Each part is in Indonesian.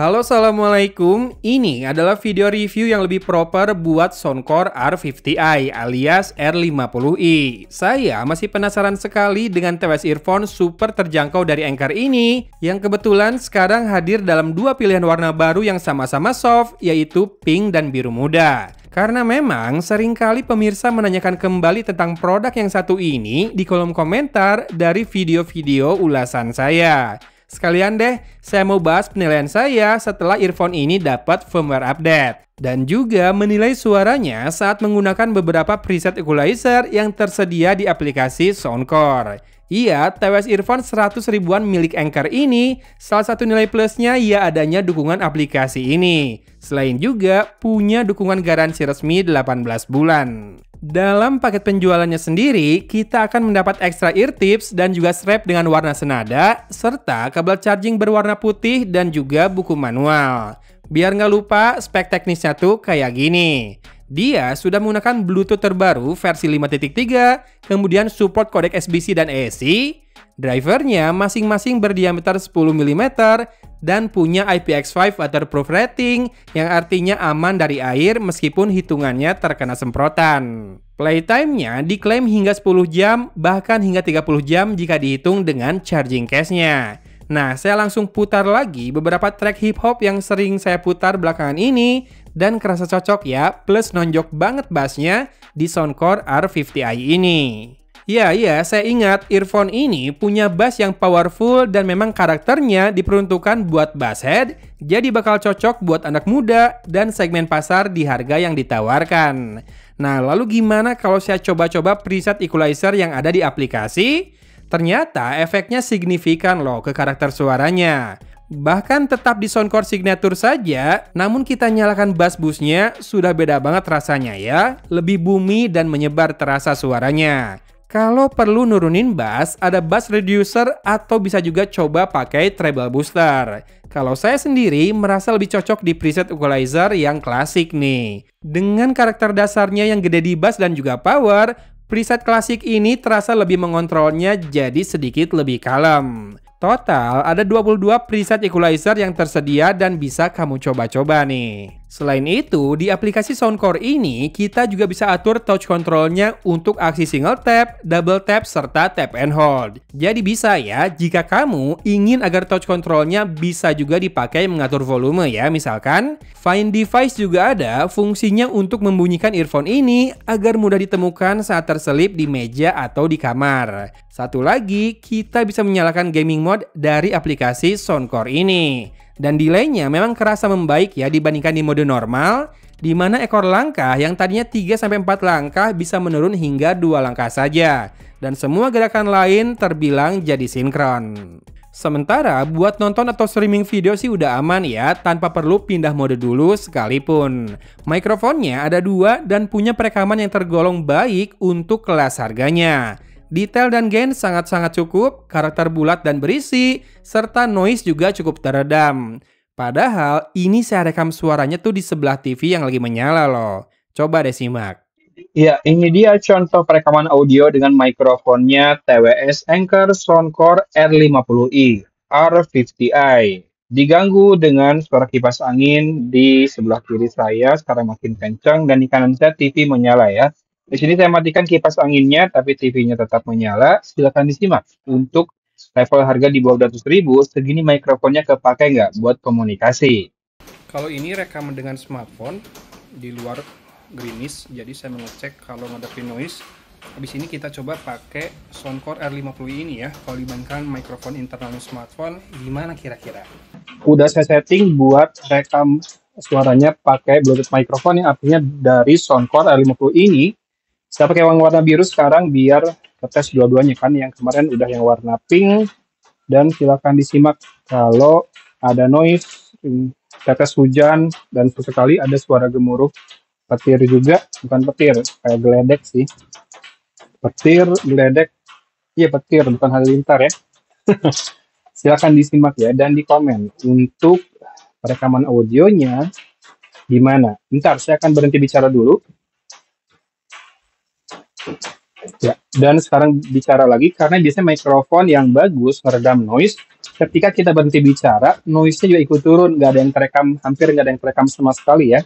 Halo Assalamualaikum, ini adalah video review yang lebih proper buat Soundcore R50i alias R50i. Saya masih penasaran sekali dengan TWS earphone super terjangkau dari Anchor ini yang kebetulan sekarang hadir dalam dua pilihan warna baru yang sama-sama soft yaitu pink dan biru muda. Karena memang seringkali pemirsa menanyakan kembali tentang produk yang satu ini di kolom komentar dari video-video ulasan saya. Sekalian deh, saya mau bahas penilaian saya setelah earphone ini dapat firmware update. Dan juga menilai suaranya saat menggunakan beberapa preset equalizer yang tersedia di aplikasi Soundcore. Iya, TWS Earphone 100 ribuan milik Anchor ini, salah satu nilai plusnya ya adanya dukungan aplikasi ini. Selain juga punya dukungan garansi resmi 18 bulan. Dalam paket penjualannya sendiri, kita akan mendapat ekstra ear tips dan juga strap dengan warna senada, serta kabel charging berwarna putih dan juga buku manual. Biar nggak lupa, spek teknisnya tuh kayak gini. Dia sudah menggunakan Bluetooth terbaru versi 5.3, kemudian support kodek SBC dan ESC, Drivernya masing-masing berdiameter 10 mm dan punya IPX5 waterproof rating yang artinya aman dari air meskipun hitungannya terkena semprotan. Playtime-nya diklaim hingga 10 jam bahkan hingga 30 jam jika dihitung dengan charging case-nya. Nah, saya langsung putar lagi beberapa track hip hop yang sering saya putar belakangan ini dan kerasa cocok ya, plus nonjok banget bassnya di soundcore R50i ini. Ya, ya, saya ingat earphone ini punya bass yang powerful dan memang karakternya diperuntukkan buat bass head, jadi bakal cocok buat anak muda dan segmen pasar di harga yang ditawarkan. Nah, lalu gimana kalau saya coba-coba preset equalizer yang ada di aplikasi? Ternyata efeknya signifikan loh ke karakter suaranya. Bahkan tetap di soundcore signature saja, namun kita nyalakan bass boostnya sudah beda banget rasanya ya. Lebih bumi dan menyebar terasa suaranya. Kalau perlu nurunin bass, ada bass reducer atau bisa juga coba pakai treble booster. Kalau saya sendiri merasa lebih cocok di preset equalizer yang klasik nih. Dengan karakter dasarnya yang gede di bass dan juga power, preset klasik ini terasa lebih mengontrolnya jadi sedikit lebih kalem. Total ada 22 preset equalizer yang tersedia dan bisa kamu coba-coba nih. Selain itu, di aplikasi Soundcore ini kita juga bisa atur touch controlnya untuk aksi single tap, double tap, serta tap and hold. Jadi bisa ya jika kamu ingin agar touch controlnya bisa juga dipakai mengatur volume ya misalkan. Find device juga ada fungsinya untuk membunyikan earphone ini agar mudah ditemukan saat terselip di meja atau di kamar. Satu lagi, kita bisa menyalakan gaming mode dari aplikasi Soundcore ini. Dan delaynya memang kerasa membaik ya dibandingkan di mode normal, di mana ekor langkah yang tadinya 3-4 langkah bisa menurun hingga 2 langkah saja. Dan semua gerakan lain terbilang jadi sinkron. Sementara buat nonton atau streaming video sih udah aman ya, tanpa perlu pindah mode dulu sekalipun. Mikrofonnya ada dua dan punya perekaman yang tergolong baik untuk kelas harganya. Detail dan gain sangat-sangat cukup, karakter bulat dan berisi, serta noise juga cukup teredam. Padahal ini saya rekam suaranya tuh di sebelah TV yang lagi menyala loh. Coba deh simak. Ya, ini dia contoh perekaman audio dengan mikrofonnya TWS Anchor Soundcore R50i R50i. Diganggu dengan suara kipas angin di sebelah kiri saya sekarang makin kencang dan di kanan saya TV menyala ya. Di sini saya matikan kipas anginnya, tapi TV-nya tetap menyala. Silakan disimak. Untuk level harga di bawah 200 ribu, segini mikrofonnya kepake nggak buat komunikasi? Kalau ini rekaman dengan smartphone di luar greenish, jadi saya mengecek kalau ngadepin noise. Habis ini kita coba pakai Soundcore R50 ini ya. Kalau dibandingkan mikrofon internal smartphone, gimana kira-kira? Udah saya setting buat rekam suaranya pakai Bluetooth microphone yang artinya dari Soundcore R50 ini saya pakai yang warna biru sekarang biar tes dua-duanya kan. Yang kemarin udah yang warna pink. Dan silakan disimak kalau ada noise, tetes hujan, dan sesekali ada suara gemuruh. Petir juga, bukan petir, kayak geledek sih. Petir, geledek, iya petir, bukan halilintar ya. silakan disimak ya, dan di komen untuk rekaman audionya gimana. Ntar saya akan berhenti bicara dulu. Ya, dan sekarang bicara lagi karena biasanya mikrofon yang bagus meredam noise. Ketika kita berhenti bicara, noise-nya juga ikut turun, nggak ada yang terekam, hampir nggak ada yang terekam sama sekali ya.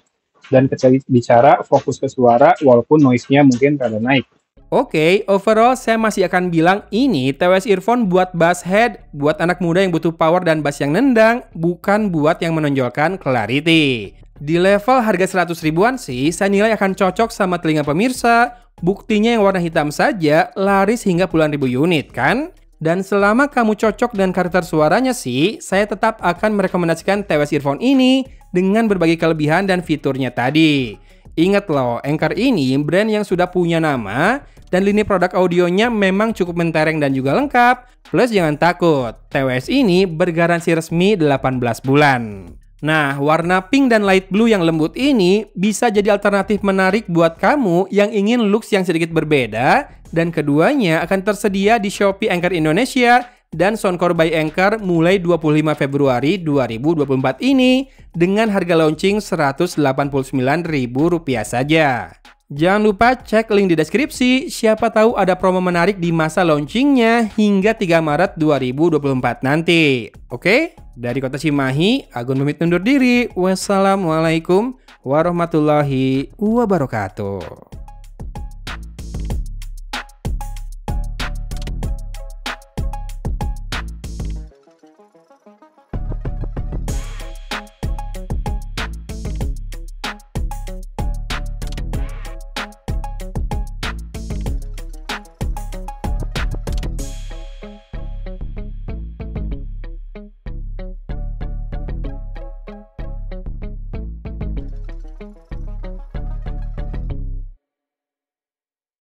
Dan ketika bicara, fokus ke suara, walaupun noise-nya mungkin rada naik. Oke, okay, overall saya masih akan bilang ini TWS earphone buat bass head, buat anak muda yang butuh power dan bass yang nendang, bukan buat yang menonjolkan clarity. Di level harga 100 ribuan sih, saya nilai akan cocok sama telinga pemirsa, Buktinya yang warna hitam saja laris hingga puluhan ribu unit kan? Dan selama kamu cocok dan karakter suaranya sih, saya tetap akan merekomendasikan TWS earphone ini dengan berbagai kelebihan dan fiturnya tadi. Ingat loh, Anchor ini brand yang sudah punya nama dan lini produk audionya memang cukup mentereng dan juga lengkap. Plus jangan takut, TWS ini bergaransi resmi 18 bulan. Nah, warna pink dan light blue yang lembut ini bisa jadi alternatif menarik buat kamu yang ingin looks yang sedikit berbeda dan keduanya akan tersedia di Shopee Anchor Indonesia dan Soundcore by Anchor mulai 25 Februari 2024 ini dengan harga launching Rp189.000 saja. Jangan lupa cek link di deskripsi, siapa tahu ada promo menarik di masa launchingnya hingga 3 Maret 2024 nanti. Oke, dari kota Cimahi, Agun pamit undur diri. Wassalamualaikum warahmatullahi wabarakatuh.